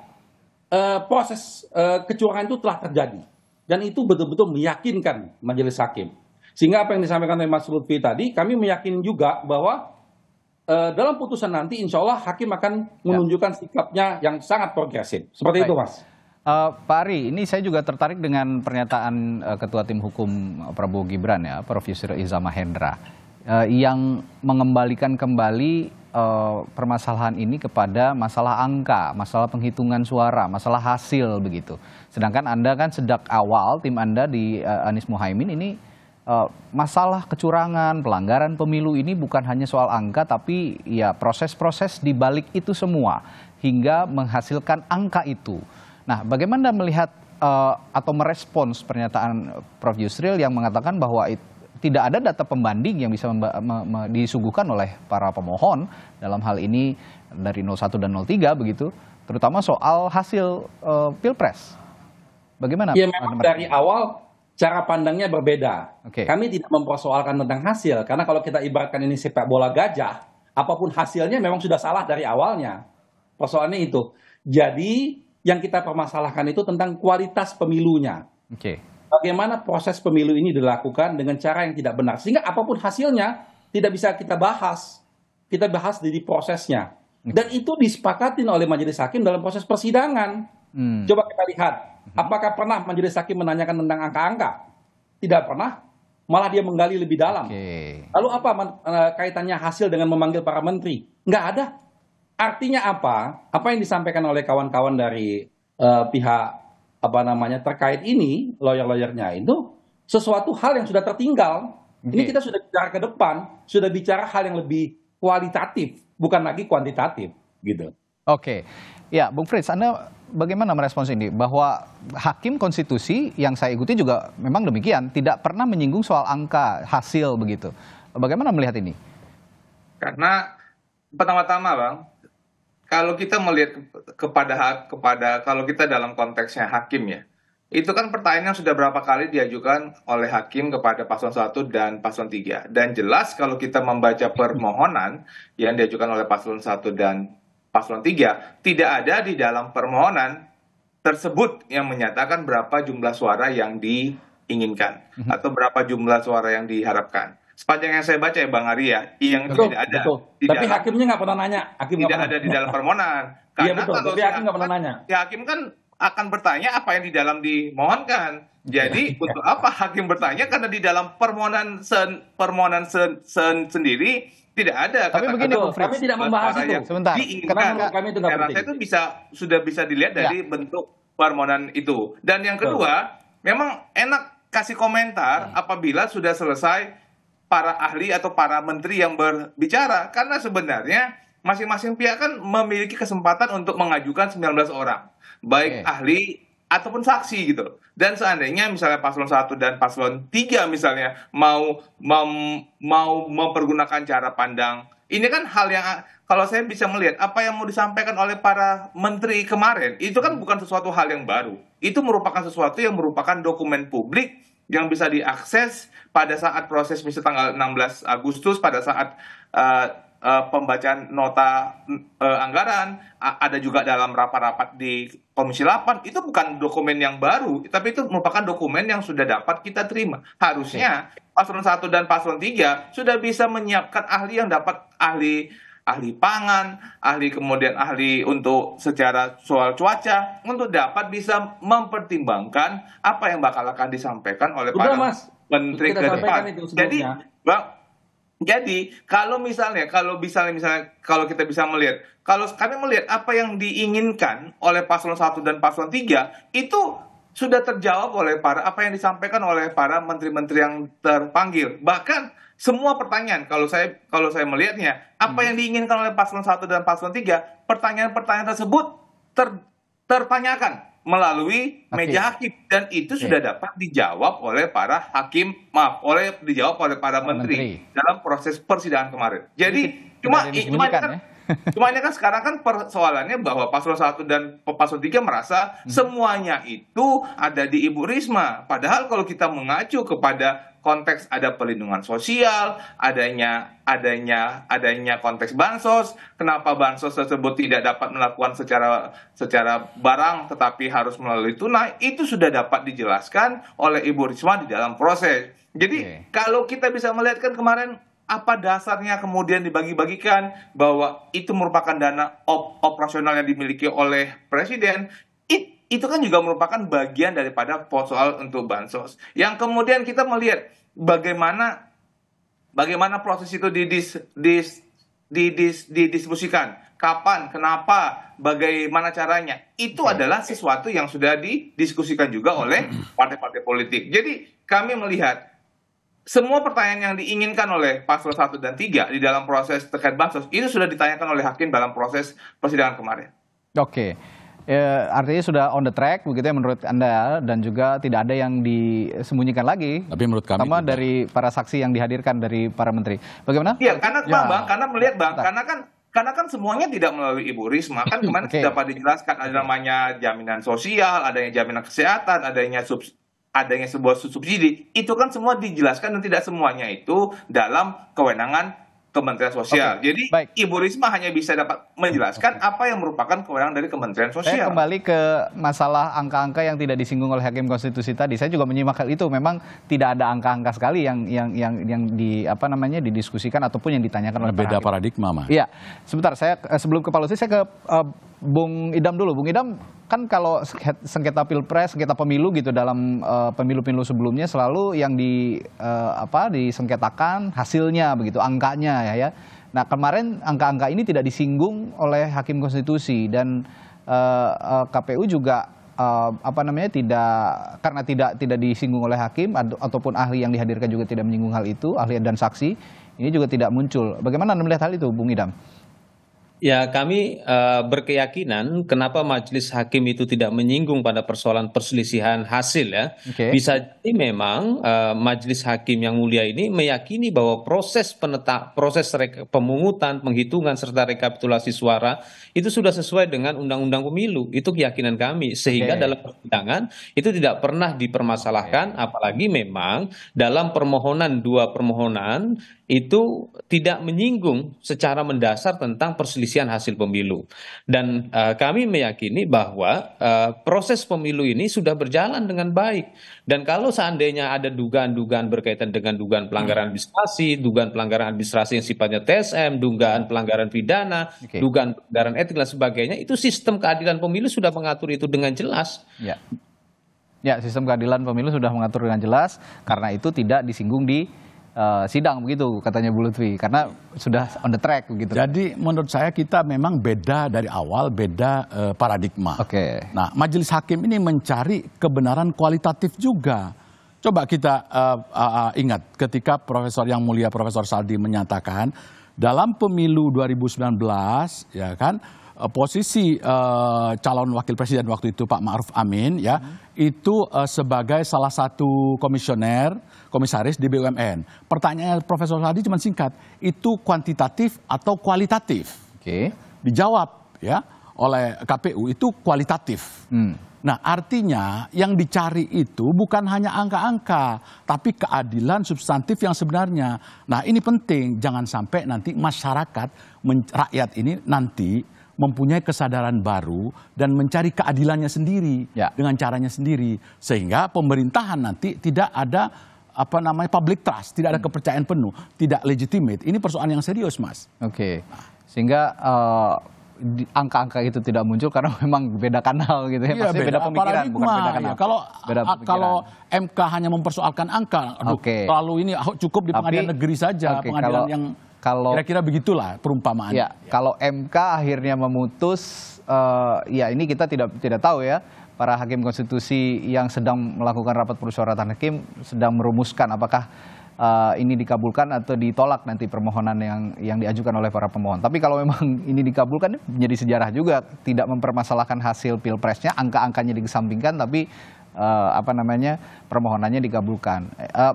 uh, proses uh, kecurangan itu telah terjadi dan itu betul-betul meyakinkan majelis hakim. Sehingga apa yang disampaikan oleh Mas Lutfi tadi, kami meyakini juga bahwa uh, dalam putusan nanti insya Allah hakim akan menunjukkan ya. sikapnya yang sangat progresif. Seperti Baik. itu Mas. Uh, Pak Ari, ini saya juga tertarik dengan pernyataan uh, Ketua Tim Hukum Prabowo Gibran ya, Prof. Yusril Iza Mahendra, uh, yang mengembalikan kembali uh, permasalahan ini kepada masalah angka, masalah penghitungan suara, masalah hasil begitu. Sedangkan Anda kan sedak awal tim Anda di uh, Anies Muhaimin ini Eh, masalah kecurangan, pelanggaran pemilu ini bukan hanya soal angka, tapi ya proses-proses di balik itu semua hingga menghasilkan angka itu. Nah, bagaimana melihat uh, atau merespons pernyataan Prof. Yusril yang mengatakan bahwa it, tidak ada data pembanding yang bisa disuguhkan oleh para pemohon dalam hal ini dari 01 dan 03 begitu, terutama soal hasil uh, pilpres. Bagaimana? Ya memang dari awal cara pandangnya berbeda. Okay. Kami tidak mempersoalkan tentang hasil karena kalau kita ibaratkan ini sepak bola gajah, apapun hasilnya memang sudah salah dari awalnya. Persoalannya itu. Jadi yang kita permasalahkan itu tentang kualitas pemilunya. Okay. Bagaimana proses pemilu ini dilakukan dengan cara yang tidak benar sehingga apapun hasilnya tidak bisa kita bahas. Kita bahas di prosesnya. Dan itu disepakatin oleh majelis hakim dalam proses persidangan. Hmm. Coba kita lihat Mhm. Apakah pernah majelis hakim menanyakan tentang angka-angka? Tidak pernah. Malah dia menggali lebih dalam. Okay. Lalu apa eh, kaitannya hasil dengan memanggil para menteri? Nggak ada. Artinya apa? Apa yang disampaikan oleh kawan-kawan dari uh, pihak apa namanya terkait ini, lawyer-lawyernya itu sesuatu hal yang sudah tertinggal. Okay. Ini kita sudah bicara ke depan, sudah bicara hal yang lebih kualitatif, bukan lagi kuantitatif, gitu. Oke. Okay. Ya, Bung Frits, Anda bagaimana merespons ini? Bahwa hakim konstitusi yang saya ikuti juga memang demikian, tidak pernah menyinggung soal angka hasil begitu. Bagaimana melihat ini? Karena pertama-tama, Bang, kalau kita melihat kepada kepada kalau kita dalam konteksnya hakim ya, itu kan pertanyaan yang sudah berapa kali diajukan oleh hakim kepada paslon 1 dan paslon 3. Dan jelas kalau kita membaca permohonan yang diajukan oleh paslon 1 dan paslon 3 tidak ada di dalam permohonan tersebut yang menyatakan berapa jumlah suara yang diinginkan mm -hmm. atau berapa jumlah suara yang diharapkan. Sepanjang yang saya baca ya Bang Arya, yang betul, tidak ada. Betul. Tidak Tapi hakimnya nggak pernah nanya. Hakim tidak pernah ada di dalam permohonan. Iya, karena iya betul, kalau si hakim nggak pernah nanya. Si ya, hakim kan akan bertanya apa yang di dalam dimohonkan. Jadi ya, untuk apa hakim bertanya karena di dalam permohonan sen, permohonan sen, sen, sendiri tidak ada tapi kata begini kata, kami tidak membahas itu sebentar karena kami itu saya itu bisa sudah bisa dilihat ya. dari ya. bentuk permohonan itu dan yang kedua memang enak kasih komentar hmm. apabila sudah selesai para ahli atau para menteri yang berbicara karena sebenarnya masing-masing pihak kan memiliki kesempatan untuk mengajukan 19 orang baik okay. ahli ataupun saksi gitu. Dan seandainya misalnya paslon 1 dan paslon 3 misalnya mau mem, mau mempergunakan cara pandang ini kan hal yang kalau saya bisa melihat apa yang mau disampaikan oleh para menteri kemarin itu kan bukan sesuatu hal yang baru. Itu merupakan sesuatu yang merupakan dokumen publik yang bisa diakses pada saat proses misalnya tanggal 16 Agustus pada saat uh, uh, pembacaan nota uh, anggaran, ada juga dalam rapat-rapat di Komisi 8, itu bukan dokumen yang baru, tapi itu merupakan dokumen yang sudah dapat kita terima. Harusnya paslon 1 dan paslon 3 sudah bisa menyiapkan ahli yang dapat ahli ahli pangan, ahli kemudian ahli untuk secara soal cuaca untuk dapat bisa mempertimbangkan apa yang bakal akan disampaikan oleh Udah, para mas. menteri ke depan. Jadi, Bang, jadi kalau misalnya, kalau misalnya, misalnya kalau kita bisa melihat, kalau kami melihat apa yang diinginkan oleh paslon 1 dan paslon 3 itu sudah terjawab oleh para apa yang disampaikan oleh para menteri-menteri yang terpanggil. Bahkan semua pertanyaan kalau saya kalau saya melihatnya, apa hmm. yang diinginkan oleh paslon 1 dan paslon 3, pertanyaan-pertanyaan tersebut ter tertanyakan melalui meja hakim dan itu okay. sudah dapat dijawab oleh para hakim maaf oleh dijawab oleh para menteri, menteri. dalam proses persidangan kemarin. Jadi cuma cuma kan, ya? cuma ini kan sekarang kan persoalannya bahwa paslon satu dan paslon tiga merasa hmm. semuanya itu ada di Ibu Risma. Padahal kalau kita mengacu kepada konteks ada pelindungan sosial, adanya adanya adanya konteks bansos, kenapa bansos tersebut tidak dapat melakukan secara secara barang tetapi harus melalui tunai, itu sudah dapat dijelaskan oleh Ibu Risma di dalam proses. Jadi okay. kalau kita bisa melihat kemarin apa dasarnya kemudian dibagi-bagikan bahwa itu merupakan dana op operasional yang dimiliki oleh presiden itu kan juga merupakan bagian daripada soal untuk bansos. Yang kemudian kita melihat bagaimana bagaimana proses itu didis, dis, didis, didistribusikan, kapan, kenapa, bagaimana caranya. Itu adalah sesuatu yang sudah didiskusikan juga oleh partai-partai politik. Jadi kami melihat semua pertanyaan yang diinginkan oleh pasal 1 dan 3 di dalam proses terkait bansos itu sudah ditanyakan oleh hakim dalam proses persidangan kemarin. Oke. Okay. Ya, artinya sudah on the track begitu ya menurut Anda dan juga tidak ada yang disembunyikan lagi. Tapi menurut kami sama dari para saksi yang dihadirkan dari para menteri. Bagaimana? Iya, karena ya. Bang, karena melihat Bang, Bentar. karena kan karena kan semuanya tidak melalui Ibu Risma kan kemarin okay. dapat dijelaskan ada namanya jaminan sosial, adanya jaminan kesehatan, adanya sub adanya sebuah subsidi. Itu kan semua dijelaskan dan tidak semuanya itu dalam kewenangan Kementerian Sosial. Okay. Jadi Baik. Ibu Risma hanya bisa dapat menjelaskan okay. apa yang merupakan kewenangan dari Kementerian Sosial. Saya kembali ke masalah angka-angka yang tidak disinggung oleh Hakim Konstitusi tadi. Saya juga menyimak hal itu. Memang tidak ada angka-angka sekali yang yang yang yang di apa namanya didiskusikan ataupun yang ditanyakan oleh Beda para paradigma, Mas. Iya. Sebentar, saya eh, sebelum ke Pak Lusi saya ke uh, Bung Idam dulu, Bung Idam kan kalau sengketa pilpres, sengketa pemilu gitu dalam pemilu-pemilu eh, uh, sebelumnya selalu yang di uh, apa disengketakan hasilnya begitu, angkanya ya ya. Nah kemarin angka-angka ini tidak disinggung oleh hakim konstitusi dan uh, eh, uh, KPU juga uh, apa namanya tidak karena tidak tidak disinggung oleh hakim ataupun ahli yang dihadirkan juga tidak menyinggung hal itu, ahli dan saksi ini juga tidak muncul. Bagaimana anda melihat hal itu, Bung Idam? Ya kami eh, berkeyakinan kenapa majelis hakim itu tidak menyinggung pada persoalan perselisihan hasil ya. Okay. Bisa jadi memang eh, majelis hakim yang mulia ini meyakini bahwa proses penetak proses pemungutan, penghitungan serta rekapitulasi suara itu sudah sesuai dengan undang-undang pemilu. Itu keyakinan kami sehingga okay. dalam persidangan itu tidak pernah dipermasalahkan okay. apalagi memang dalam permohonan dua permohonan itu tidak menyinggung secara mendasar tentang perselisihan perselisihan hasil pemilu. Dan uh, kami meyakini bahwa uh, proses pemilu ini sudah berjalan dengan baik. Dan kalau seandainya ada dugaan-dugaan berkaitan dengan dugaan pelanggaran administrasi, dugaan pelanggaran administrasi yang sifatnya TSM, dugaan pelanggaran pidana, okay. dugaan pelanggaran etik dan sebagainya, itu sistem keadilan pemilu sudah mengatur itu dengan jelas. Ya. Ya, sistem keadilan pemilu sudah mengatur dengan jelas karena itu tidak disinggung di uh, sidang begitu katanya Bu Lutfi karena sudah on the track begitu. Jadi menurut saya kita memang beda dari awal beda uh, paradigma. Oke. Okay. Nah, majelis hakim ini mencari kebenaran kualitatif juga. Coba kita uh, uh, uh, ingat ketika profesor yang mulia Profesor Saldi menyatakan dalam pemilu 2019 ya kan eh, posisi uh, calon wakil presiden waktu itu Pak Ma'ruf Amin ya hmm. itu uh, sebagai salah satu komisioner komisaris di BUMN. Pertanyaan Profesor Hadi cuma singkat, itu kuantitatif atau kualitatif? Oke. Okay. Dijawab ya oleh KPU itu kualitatif. Hmm. Nah, artinya yang dicari itu bukan hanya angka-angka, tapi keadilan substantif yang sebenarnya. Nah, ini penting, jangan sampai nanti masyarakat, rakyat ini nanti mempunyai kesadaran baru dan mencari keadilannya sendiri ya. dengan caranya sendiri, sehingga pemerintahan nanti tidak ada apa namanya public trust, tidak ada hmm. kepercayaan penuh, tidak legitimate. Ini persoalan yang serius, Mas. Oke. Okay. Sehingga eh, angka-angka uh, itu tidak muncul karena memang beda kanal gitu ya, iya, beda, beda pemikiran bukan beda kanal. Ya, kalau beda pemikiran. kalau MK hanya mempersoalkan angka, aduh, okay. lalu ini ah, cukup di pengadilan Tapi, negeri saja, okay, pengadilan kalau, yang kalau kira-kira begitulah perumpamaan. Ya, ya. Kalau MK akhirnya memutus, uh, ya ini kita tidak tidak tahu ya para hakim konstitusi yang sedang melakukan rapat persyaratan hakim sedang merumuskan apakah uh, ini dikabulkan atau ditolak nanti permohonan yang yang diajukan oleh para pemohon. Tapi kalau memang ini dikabulkan menjadi sejarah juga tidak mempermasalahkan hasil pilpresnya, angka-angkanya dikesampingkan tapi uh, apa namanya permohonannya dikabulkan. Uh,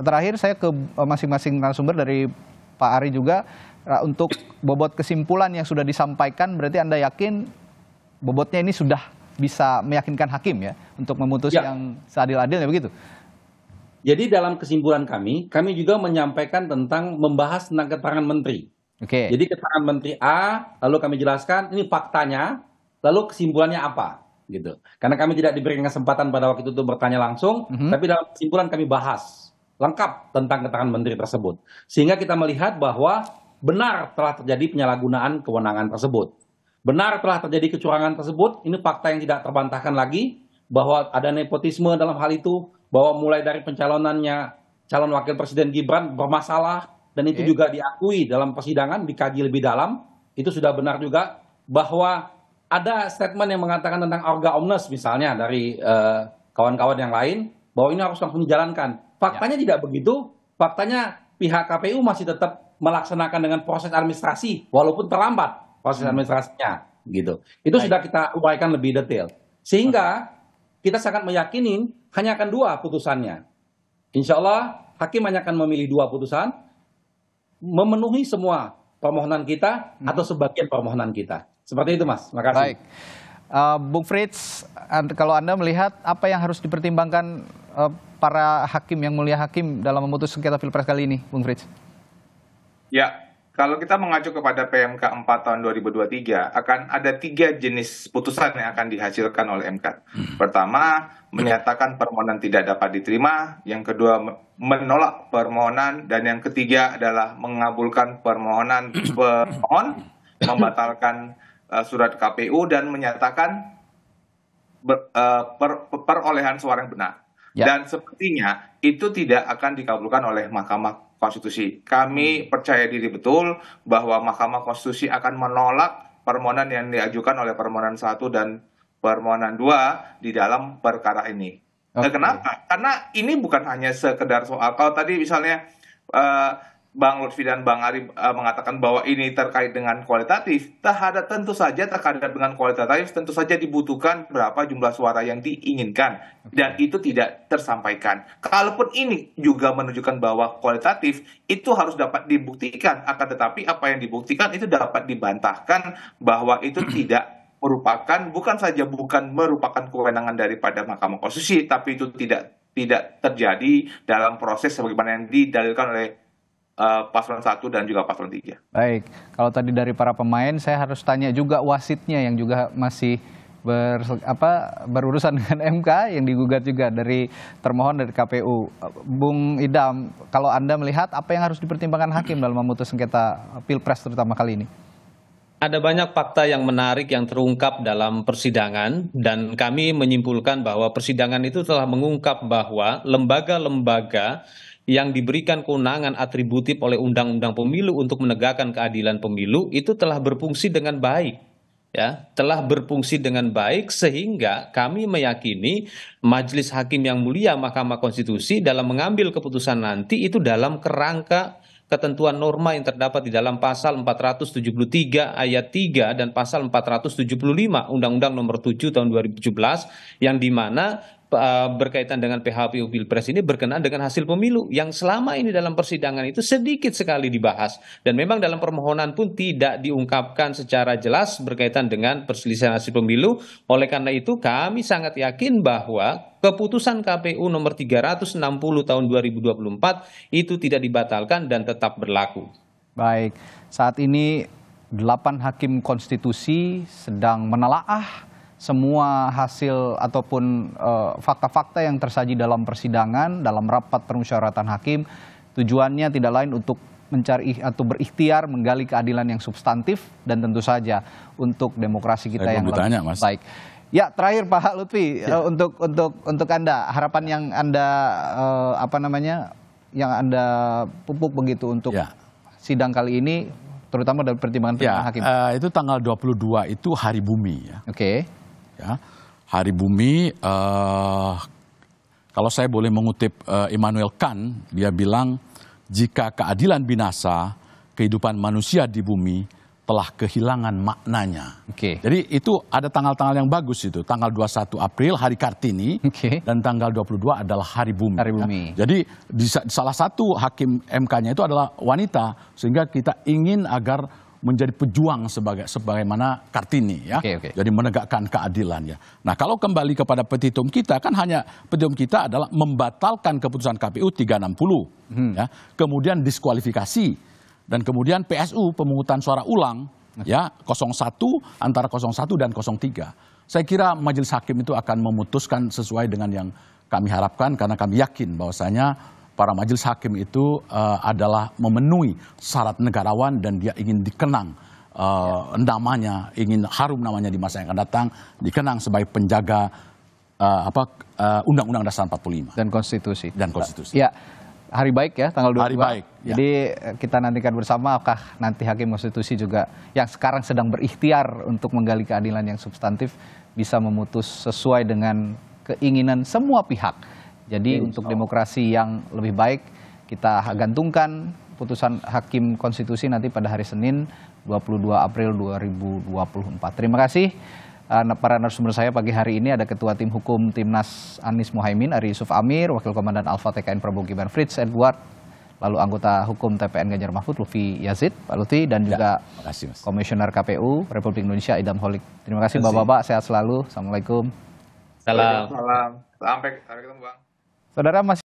terakhir saya ke masing-masing narasumber dari Pak Ari juga uh, untuk bobot kesimpulan yang sudah disampaikan berarti Anda yakin bobotnya ini sudah bisa meyakinkan hakim ya untuk memutus ya. yang seadil-adilnya begitu. Jadi dalam kesimpulan kami, kami juga menyampaikan tentang membahas tentang keterangan menteri. Oke. Okay. Jadi keterangan menteri A, lalu kami jelaskan ini faktanya, lalu kesimpulannya apa, gitu. Karena kami tidak diberikan kesempatan pada waktu itu untuk bertanya langsung, mm -hmm. tapi dalam kesimpulan kami bahas lengkap tentang keterangan menteri tersebut, sehingga kita melihat bahwa benar telah terjadi penyalahgunaan kewenangan tersebut. Benar telah terjadi kecurangan tersebut, ini fakta yang tidak terbantahkan lagi bahwa ada nepotisme dalam hal itu, bahwa mulai dari pencalonannya calon wakil presiden Gibran bermasalah dan itu okay. juga diakui dalam persidangan dikaji lebih dalam, itu sudah benar juga bahwa ada statement yang mengatakan tentang orga omnes misalnya dari eh, kawan-kawan uh, yang lain bahwa ini harus langsung dijalankan. Faktanya ya. tidak begitu, faktanya pihak KPU masih tetap melaksanakan dengan proses administrasi walaupun terlambat proses hmm. administrasinya gitu itu sudah kita uraikan lebih detail sehingga kita sangat meyakini hanya akan dua putusannya insya Allah hakim hanya akan memilih dua putusan memenuhi semua permohonan kita hmm. atau sebagian permohonan kita seperti itu mas makasih Baik. Uh, Bung Fritz, kalau Anda melihat apa yang harus dipertimbangkan uh, para hakim yang mulia hakim dalam memutus sengketa pilpres kali ini, Bung Fritz? Ya, kalau kita mengacu kepada PMK 4 tahun 2023, akan ada tiga jenis putusan yang akan dihasilkan oleh MK. Hmm. Pertama, menyatakan permohonan tidak dapat diterima. Yang kedua, menolak permohonan. Dan yang ketiga adalah mengabulkan permohonan pemohon, membatalkan uh, surat KPU, dan menyatakan ber, uh, eh, per, perolehan suara yang benar. Ya. Dan sepertinya itu tidak akan dikabulkan oleh Mahkamah Konstitusi. Kami hmm. percaya diri betul bahwa Mahkamah Konstitusi akan menolak permohonan yang diajukan oleh permohonan satu dan permohonan dua di dalam perkara ini. Eh, okay. Kenapa? Karena ini bukan hanya sekedar soal kalau tadi misalnya uh, Bang Lutfi dan Bang Ari uh, mengatakan bahwa ini terkait dengan kualitatif, terhadap tentu saja terkait dengan kualitatif tentu saja dibutuhkan berapa jumlah suara yang diinginkan dan itu tidak tersampaikan. Kalaupun ini juga menunjukkan bahwa kualitatif itu harus dapat dibuktikan, akan tetapi apa yang dibuktikan itu dapat dibantahkan bahwa itu hmm. tidak merupakan bukan saja bukan merupakan kewenangan daripada Mahkamah Konstitusi, tapi itu tidak tidak terjadi dalam proses sebagaimana yang didalilkan oleh Eh, paslon 1 dan juga paslon 3. Baik, kalau tadi dari para pemain saya harus tanya juga wasitnya yang juga masih ber, apa, berurusan dengan MK yang digugat juga dari termohon dari KPU. Bung Idam, kalau Anda melihat apa yang harus dipertimbangkan hakim dalam memutus sengketa Pilpres terutama kali ini? Ada banyak fakta yang menarik yang terungkap dalam persidangan dan kami menyimpulkan bahwa persidangan itu telah mengungkap bahwa lembaga-lembaga yang diberikan kewenangan atributif oleh undang-undang pemilu untuk menegakkan keadilan pemilu itu telah berfungsi dengan baik ya telah berfungsi dengan baik sehingga kami meyakini majelis hakim yang mulia Mahkamah Konstitusi dalam mengambil keputusan nanti itu dalam kerangka ketentuan norma yang terdapat di dalam pasal 473 ayat 3 dan pasal 475 Undang-Undang nomor 7 tahun 2017 yang dimana Eh, berkaitan dengan PHPU Pilpres ini berkenaan dengan hasil pemilu yang selama ini dalam persidangan itu sedikit sekali dibahas dan memang dalam permohonan pun tidak diungkapkan secara jelas berkaitan dengan perselisihan hasil pemilu. Oleh karena itu kami sangat yakin bahwa keputusan KPU nomor 360 tahun 2024 itu tidak dibatalkan dan tetap berlaku. Baik, saat ini 8 hakim konstitusi sedang menelaah semua hasil ataupun eh, fakta-fakta uh, yang tersaji dalam persidangan, dalam rapat permusyawaratan hakim, tujuannya tidak lain untuk mencari atau berikhtiar menggali keadilan yang substantif dan tentu saja untuk demokrasi kita Saya yang lebih tanya, Mas. baik. Ya, terakhir Pak Lutfi ya. Eh, untuk untuk untuk Anda harapan yang Anda uh, apa namanya yang Anda pupuk begitu untuk ya. sidang kali ini terutama dari pertimbangan pertimbangan ya, hakim. Uh, itu tanggal 22 itu hari bumi ya. Oke. Okay. Ya. Hari Bumi, uh, kalau saya boleh mengutip uh, Immanuel Kant, dia bilang jika keadilan binasa, kehidupan manusia di bumi telah kehilangan maknanya. Okay. Jadi itu ada tanggal-tanggal yang bagus itu. Tanggal 21 April hari Kartini okay. dan tanggal 22 adalah hari bumi. Hari ya. bumi. Ya. Jadi di, salah satu hakim MK-nya itu adalah wanita sehingga kita ingin agar menjadi pejuang sebagai sebagaimana Kartini ya. Okay, okay. Jadi menegakkan keadilan ya. Nah, kalau kembali kepada petitum kita kan hanya petitum kita adalah membatalkan keputusan KPU 360 hmm. ya. Kemudian diskualifikasi dan kemudian PSU pemungutan suara ulang okay. ya 01 antara 01 dan 03. Saya kira majelis hakim itu akan memutuskan sesuai dengan yang kami harapkan karena kami yakin bahwasanya para majelis hakim itu uh, adalah memenuhi syarat negarawan dan dia ingin dikenang uh, namanya, ingin harum namanya di masa yang akan datang, dikenang sebagai penjaga uh, apa Undang-Undang uh, Dasar 45 dan Konstitusi. Dan Konstitusi. Ya. Hari baik ya tanggal 22. Hari baik. Ya. Jadi kita nantikan bersama apakah nanti hakim konstitusi juga yang sekarang sedang berikhtiar untuk menggali keadilan yang substantif bisa memutus sesuai dengan keinginan semua pihak jadi untuk demokrasi yang lebih baik kita gantungkan putusan Hakim Konstitusi nanti pada hari Senin 22 April 2024. Terima kasih eh, para narasumber saya pagi hari ini ada Ketua Tim Hukum Timnas Anies Mohaimin, Ari Yusuf Amir, Wakil Komandan Alfa TKN Prabowo Gibran Fritz Edward, lalu anggota hukum TPN Ganjar Mahfud Lufi Yazid, Pak Lutfi dan ya, juga ya, Komisioner KPU Republik Indonesia Idam Holik. Terima kasih Bapak-bapak, sehat selalu. Assalamualaikum. Salam. Salam. Sampai, sampai ketemu Bang saudara masih